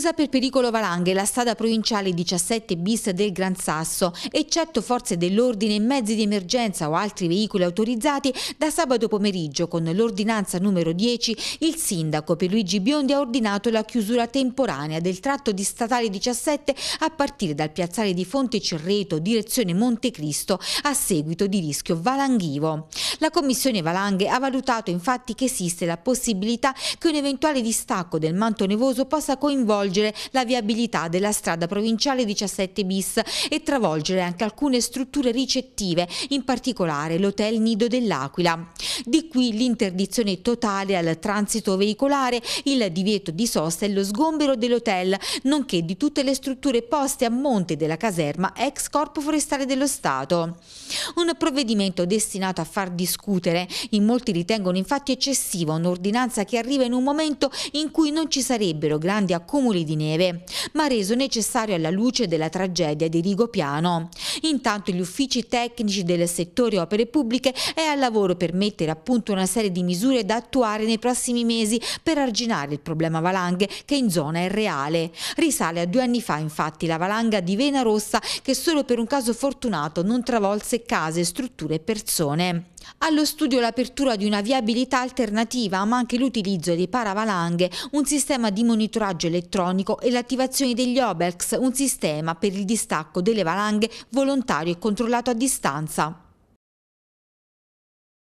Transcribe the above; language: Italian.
chiusa per pericolo valanghe la strada provinciale 17 bis del Gran Sasso, eccetto forze dell'ordine e mezzi di emergenza o altri veicoli autorizzati, da sabato pomeriggio con l'ordinanza numero 10 il sindaco Pierluigi Biondi ha ordinato la chiusura temporanea del tratto di statale 17 a partire dal piazzale di Fonte Cerreto direzione Montecristo a seguito di rischio valanghivo. La Commissione Valanghe ha valutato infatti che esiste la possibilità che un eventuale distacco del manto nevoso possa coinvolgere stravolgere la viabilità della strada provinciale 17 bis e travolgere anche alcune strutture ricettive, in particolare l'hotel Nido dell'Aquila. Di qui l'interdizione totale al transito veicolare, il divieto di sosta e lo sgombero dell'hotel, nonché di tutte le strutture poste a monte della caserma ex Corpo Forestale dello Stato. Un provvedimento destinato a far discutere. In molti ritengono infatti eccessiva un'ordinanza che arriva in un momento in cui non ci sarebbero grandi accumuli cumuli di neve, ma reso necessario alla luce della tragedia di Rigopiano. Intanto gli uffici tecnici del settore opere pubbliche è al lavoro per mettere a punto una serie di misure da attuare nei prossimi mesi per arginare il problema valanghe che in zona è reale. Risale a due anni fa infatti la valanga di Vena Rossa che solo per un caso fortunato non travolse case, strutture e persone. Allo studio l'apertura di una viabilità alternativa ma anche l'utilizzo di paravalanghe, un sistema di monitoraggio elettronico elettronico e l'attivazione degli OBEX, un sistema per il distacco delle valanghe volontario e controllato a distanza.